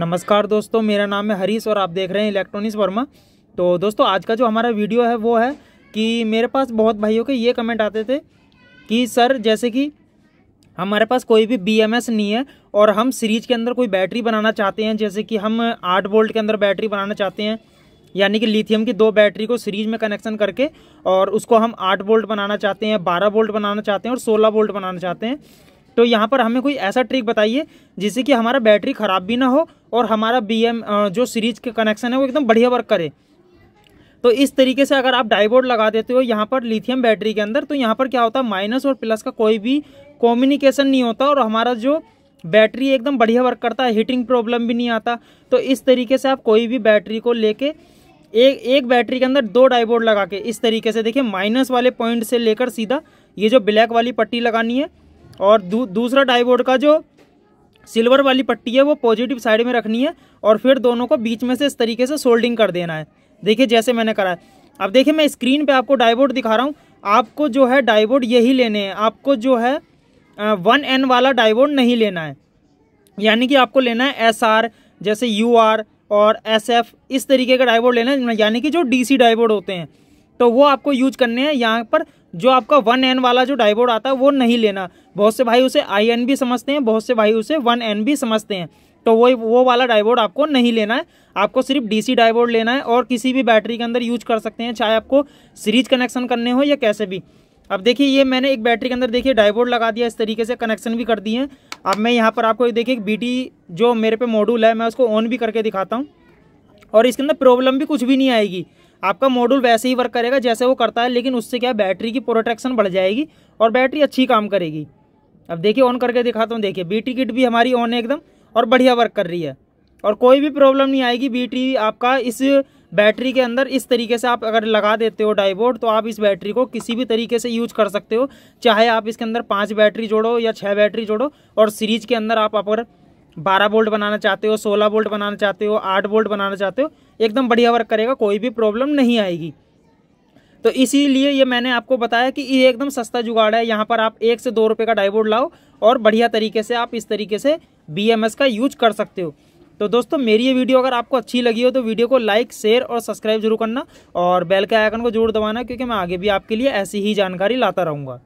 नमस्कार दोस्तों मेरा नाम है हरीश और आप देख रहे हैं इलेक्ट्रॉनिक्स वर्मा तो दोस्तों आज का जो हमारा वीडियो है वो है कि मेरे पास बहुत भाइयों के ये कमेंट आते थे कि सर जैसे कि हमारे पास कोई भी बी नहीं है और हम सीरीज के अंदर कोई बैटरी बनाना चाहते हैं जैसे कि हम आठ वोल्ट के अंदर बैटरी बनाना चाहते हैं यानी कि लिथियम की दो बैटरी को सीरीज में कनेक्शन करके और उसको हम आठ वोल्ट बनाना चाहते हैं बारह वोल्ट बनाना चाहते हैं और सोलह वोल्ट बनाना चाहते हैं तो यहाँ पर हमें कोई ऐसा ट्रिक बताइए जिससे कि हमारा बैटरी ख़राब भी ना हो और हमारा बी जो सीरीज के कनेक्शन है वो एकदम बढ़िया वर्क करे तो इस तरीके से अगर आप डाईबोर्ड लगा देते हो यहाँ पर लिथियम बैटरी के अंदर तो यहाँ पर क्या होता है माइनस और प्लस का कोई भी कॉम्युनिकेशन नहीं होता और हमारा जो बैटरी एकदम बढ़िया वर्क करता है हीटिंग प्रॉब्लम भी नहीं आता तो इस तरीके से आप कोई भी बैटरी को लेके एक एक बैटरी के अंदर दो डाइबोर्ड लगा के इस तरीके से देखिए माइनस वाले पॉइंट से लेकर सीधा ये जो ब्लैक वाली पट्टी लगानी है और दू, दूसरा डाईबोर्ड का जो सिल्वर वाली पट्टी है वो पॉजिटिव साइड में रखनी है और फिर दोनों को बीच में से इस तरीके से सोल्डिंग कर देना है देखिए जैसे मैंने करा है अब देखिए मैं स्क्रीन पे आपको डाईबोर्ड दिखा रहा हूँ आपको जो है डाईबोर्ड यही लेने हैं आपको जो है वन एन वाला डाईबोर्ड नहीं लेना है यानी कि आपको लेना है एस आर जैसे यू आर और एस एफ इस तरीके का डाईबोर्ड लेना है यानी कि जो डी सी डाइबोर्ड होते हैं तो वो आपको यूज करने हैं यहाँ पर जो आपका वन एन वाला जो डाइबोर्ड आता है वो नहीं लेना बहुत से भाई उसे आई एन भी समझते हैं बहुत से भाई उसे वन एन भी समझते हैं तो वो वो वाला डायबोर्ड आपको नहीं लेना है आपको सिर्फ डीसी डाइबोर्ड लेना है और किसी भी बैटरी के अंदर यूज कर सकते हैं चाहे आपको सीरीज कनेक्शन करने हो या कैसे भी अब देखिए ये मैंने एक बैटरी के अंदर देखिए डाइबोर्ड लगा दिया इस तरीके से कनेक्शन भी कर दिए हैं अब मैं यहाँ पर आपको देखिए बी जो मेरे पे मॉड्यूल है मैं उसको ऑन भी करके दिखाता हूँ और इसके अंदर प्रॉब्लम भी कुछ भी नहीं आएगी आपका मॉड्यूल वैसे ही वर्क करेगा जैसे वो करता है लेकिन उससे क्या बैटरी की प्रोटेक्शन बढ़ जाएगी और बैटरी अच्छी काम करेगी अब देखिए ऑन करके दिखाता हूँ देखिए बीटी किट भी हमारी ऑन है एकदम और बढ़िया वर्क कर रही है और कोई भी प्रॉब्लम नहीं आएगी बीटी आपका इस बैटरी के अंदर इस तरीके से आप अगर लगा देते हो डाइबोर्ड तो आप इस बैटरी को किसी भी तरीके से यूज कर सकते हो चाहे आप इसके अंदर पाँच बैटरी जोड़ो या छः बैटरी जोड़ो और सीरीज के अंदर आप अगर बारह बोल्ट बनाना चाहते हो सोलह बोल्ट बनाना चाहते हो आठ बोल्ट बनाना चाहते हो एकदम बढ़िया वर्क करेगा कोई भी प्रॉब्लम नहीं आएगी तो इसीलिए ये मैंने आपको बताया कि ये एकदम सस्ता जुगाड़ है यहाँ पर आप एक से दो रुपये का डाईबोर्ड लाओ और बढ़िया तरीके से आप इस तरीके से बी का यूज कर सकते हो तो दोस्तों मेरी ये वीडियो अगर आपको अच्छी लगी हो तो वीडियो को लाइक शेयर और सब्सक्राइब जरूर करना और बेल के आइकन को जरूर दबाना क्योंकि मैं आगे भी आपके लिए ऐसी ही जानकारी लाता रहूँगा